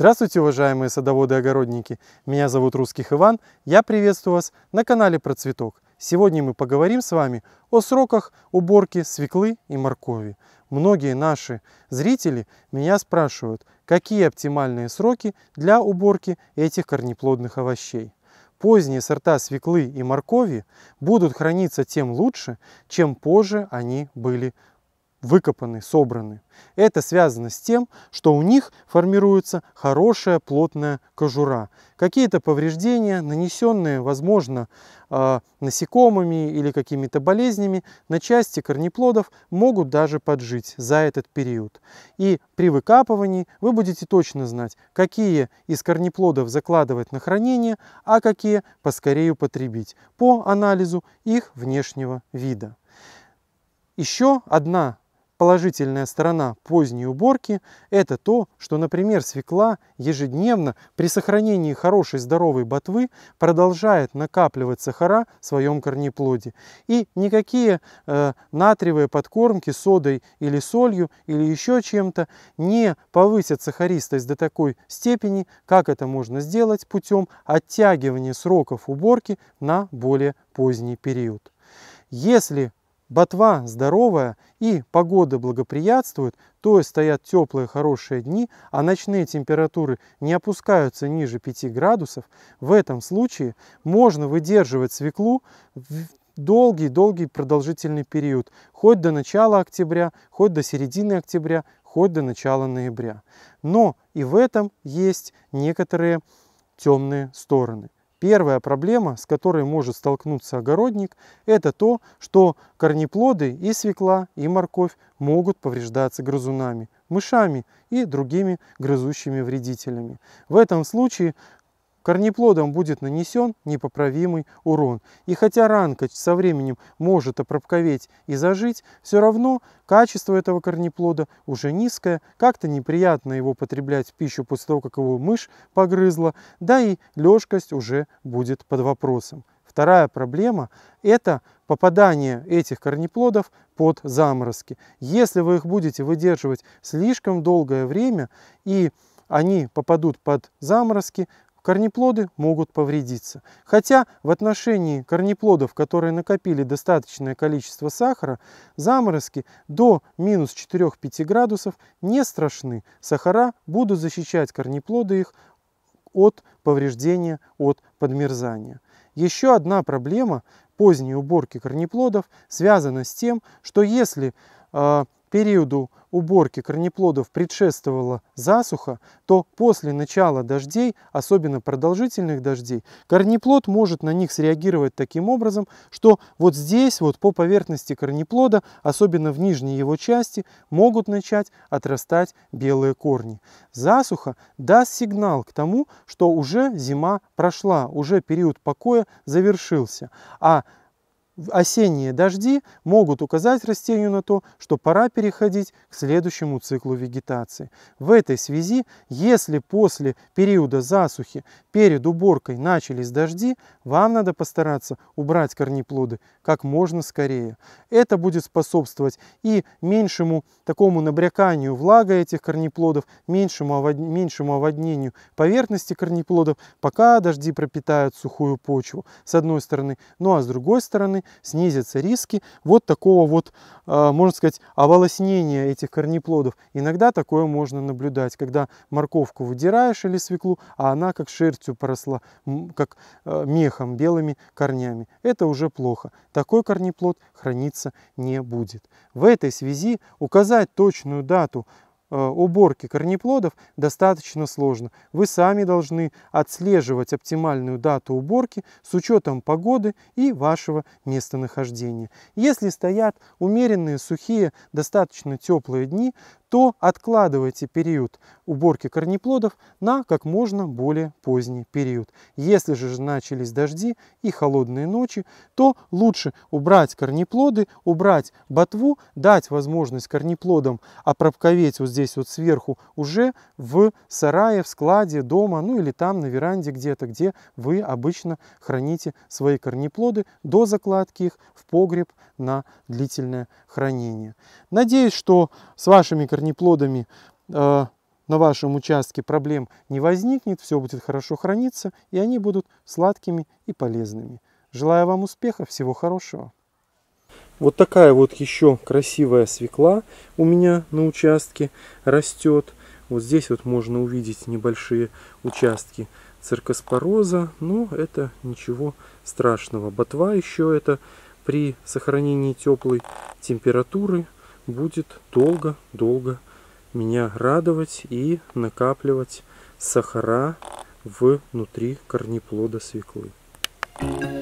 Здравствуйте, уважаемые садоводы и огородники! Меня зовут Русских Иван, я приветствую вас на канале Про Цветок. Сегодня мы поговорим с вами о сроках уборки свеклы и моркови. Многие наши зрители меня спрашивают, какие оптимальные сроки для уборки этих корнеплодных овощей. Поздние сорта свеклы и моркови будут храниться тем лучше, чем позже они были выкопаны, собраны. Это связано с тем, что у них формируется хорошая плотная кожура. Какие-то повреждения, нанесенные, возможно, а, насекомыми или какими-то болезнями, на части корнеплодов могут даже поджить за этот период. И при выкапывании вы будете точно знать, какие из корнеплодов закладывать на хранение, а какие поскорее употребить по анализу их внешнего вида. Еще одна Положительная сторона поздней уборки – это то, что, например, свекла ежедневно при сохранении хорошей здоровой ботвы продолжает накапливать сахара в своем корнеплоде. И никакие э, натриевые подкормки содой или солью или еще чем-то не повысят сахаристость до такой степени, как это можно сделать путем оттягивания сроков уборки на более поздний период. Если Ботва здоровая и погода благоприятствует, то есть стоят теплые хорошие дни, а ночные температуры не опускаются ниже 5 градусов, в этом случае можно выдерживать свеклу долгий-долгий продолжительный период, хоть до начала октября, хоть до середины октября, хоть до начала ноября. Но и в этом есть некоторые темные стороны. Первая проблема, с которой может столкнуться огородник, это то, что корнеплоды и свекла, и морковь могут повреждаться грызунами, мышами и другими грызущими вредителями. В этом случае Корнеплодом будет нанесен непоправимый урон. И хотя ранка со временем может опробковеть и зажить, все равно качество этого корнеплода уже низкое, как-то неприятно его потреблять в пищу после того, как его мышь погрызла, да и лежкость уже будет под вопросом. Вторая проблема – это попадание этих корнеплодов под заморозки. Если вы их будете выдерживать слишком долгое время и они попадут под заморозки, корнеплоды могут повредиться. Хотя в отношении корнеплодов, которые накопили достаточное количество сахара, заморозки до минус 4-5 градусов не страшны. Сахара будут защищать корнеплоды их от повреждения, от подмерзания. Еще одна проблема поздней уборки корнеплодов связана с тем, что если э, периоду уборки корнеплодов предшествовала засуха, то после начала дождей, особенно продолжительных дождей, корнеплод может на них среагировать таким образом, что вот здесь, вот по поверхности корнеплода, особенно в нижней его части, могут начать отрастать белые корни. Засуха даст сигнал к тому, что уже зима прошла, уже период покоя завершился, а осенние дожди могут указать растению на то, что пора переходить к следующему циклу вегетации. В этой связи, если после периода засухи перед уборкой начались дожди, вам надо постараться убрать корнеплоды как можно скорее. Это будет способствовать и меньшему такому набряканию влага этих корнеплодов, меньшему, овод... меньшему оводнению поверхности корнеплодов, пока дожди пропитают сухую почву, с одной стороны. Ну а с другой стороны, снизятся риски вот такого вот, а, можно сказать, оволоснения этих корнеплодов. Иногда такое можно наблюдать, когда морковку выдираешь или свеклу, а она как шерстью поросла, как а, мехом, белыми корнями. Это уже плохо. Такой корнеплод храниться не будет. В этой связи указать точную дату Э, уборки корнеплодов достаточно сложно. Вы сами должны отслеживать оптимальную дату уборки с учетом погоды и вашего местонахождения. Если стоят умеренные, сухие, достаточно теплые дни, то откладывайте период уборки корнеплодов на как можно более поздний период. Если же начались дожди и холодные ночи, то лучше убрать корнеплоды, убрать ботву, дать возможность корнеплодам опробковеть вот здесь вот сверху уже в сарае, в складе, дома, ну или там на веранде где-то, где вы обычно храните свои корнеплоды до закладки их в погреб на длительное хранение. Надеюсь, что с вашими корнеплодами корнеплодами э, на вашем участке проблем не возникнет, все будет хорошо храниться, и они будут сладкими и полезными. Желаю вам успеха, всего хорошего. Вот такая вот еще красивая свекла у меня на участке растет. Вот здесь вот можно увидеть небольшие участки циркоспороза, но это ничего страшного. Ботва еще это при сохранении теплой температуры будет долго-долго меня радовать и накапливать сахара внутри корнеплода свеклы. Thank you.